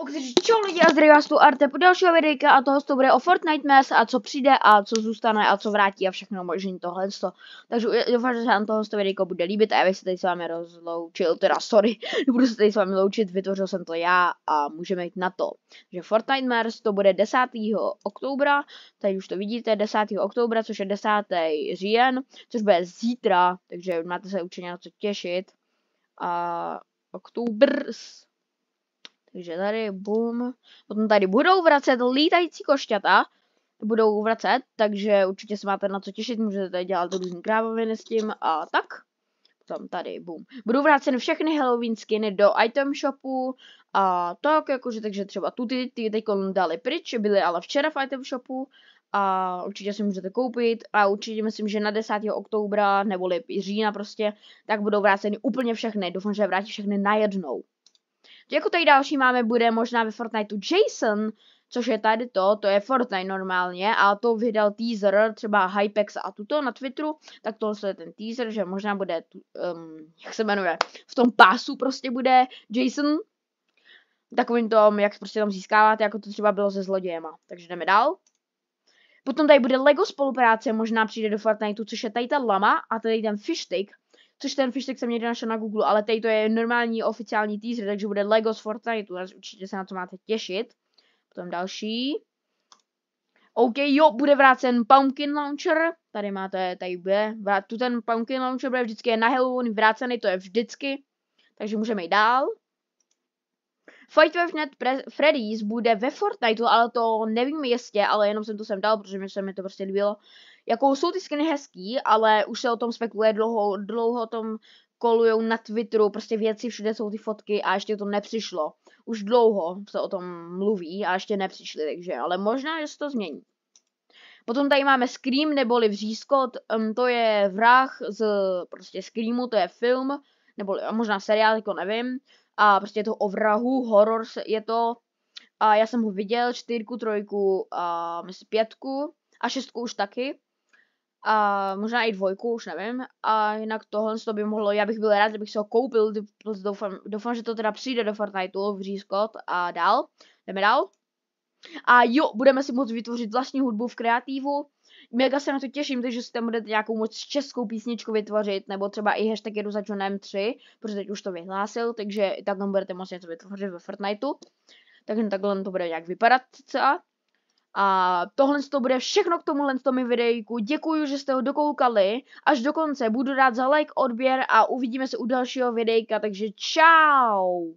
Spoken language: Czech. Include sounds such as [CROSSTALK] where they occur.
O když čau lidi a zdraví vás tu Arte po dalšího videa a toho to bude o Fortnite Mass a co přijde a co zůstane a co vrátí a všechno možný tohle. Takže doufám, že se vám tohle videjko bude líbit a já bych se tady s vámi rozloučil, teda sorry, [LAUGHS] nebudu se tady s vámi loučit, vytvořil jsem to já a můžeme jít na to, že Fortnite Mass to bude 10. oktobra, tady už to vidíte, 10. oktobra, což je 10. říjen, což bude zítra, takže máte se určitě na co těšit. A oktober takže tady bum. Potom tady budou vracet lítající košťata. Budou vracet, takže určitě se máte na co těšit. Můžete tady dělat různý krávoviny s tím a tak. Potom tady bum. Budou vracet všechny Halloween skiny do item shopu a tak, jakože takže třeba tu ty, ty teď dali pryč, byly ale včera v item shopu a určitě si můžete koupit a určitě myslím, že na 10. oktobra neboli října prostě, tak budou vráceny úplně všechny. Doufám, že vrátí všechny najednou. Jako tady další máme, bude možná ve Fortniteu Jason, což je tady to, to je Fortnite normálně, a to vydal teaser, třeba Hypex a tuto na Twitteru, tak tohle je ten teaser, že možná bude, um, jak se jmenuje, v tom pásu prostě bude Jason, takovým tom, jak prostě tam získáváte, jako to třeba bylo se zlodějema. Takže jdeme dál. Potom tady bude LEGO spolupráce, možná přijde do Fortniteu, což je tady ta lama a tady ten fishstick, což ten fishtek jsem někdy našel na Google, ale tady to je normální oficiální teaser, takže bude LEGO z Fortniteu, takže určitě se na to máte těšit. Potom další. OK, jo, bude vrácen Pumpkin Launcher, tady máte, tady bude, tu ten Pumpkin Launcher bude vždycky na Halloween vrácený, to je vždycky, takže můžeme jít dál. Fight with Net Freddy's bude ve Fortniteu, ale to nevím jistě, ale jenom jsem to sem dal, protože mi se mi to prostě líbilo. Jako jsou ty skiny hezký, ale už se o tom spekuluje dlouho, dlouho o tom kolujou na Twitteru, prostě věci, všude jsou ty fotky a ještě to nepřišlo. Už dlouho se o tom mluví a ještě nepřišli, takže, ale možná, že se to změní. Potom tady máme Scream neboli Vřízkot, um, to je vrah z prostě Screamu, to je film, nebo možná seriál, jako nevím. A prostě je to o vrahu, horor je to. A já jsem ho viděl, čtyřku, trojku a myslím pětku a šestku už taky a možná i dvojku, už nevím. A jinak tohle to by mohlo, já bych byl rád, kdybych se ho koupil, doufám, doufám, že to teda přijde do Fortniteu, v Scott a dál. Jdeme dál. A jo, budeme si moct vytvořit vlastní hudbu v kreativu. Mega se na to těším, takže si tam budete nějakou moc českou písničku vytvořit, nebo třeba i hashtag jedu za Johnem 3, protože teď už to vyhlásil, takže i tak tam budete moct něco vytvořit ve Fortniteu. Takže takhle to bude nějak vypadat co? A tohle to bude všechno k tomuhle tomu videjku. Děkuji, že jste ho dokoukali až do konce. Budu rád za like, odběr a uvidíme se u dalšího videjka, takže čau!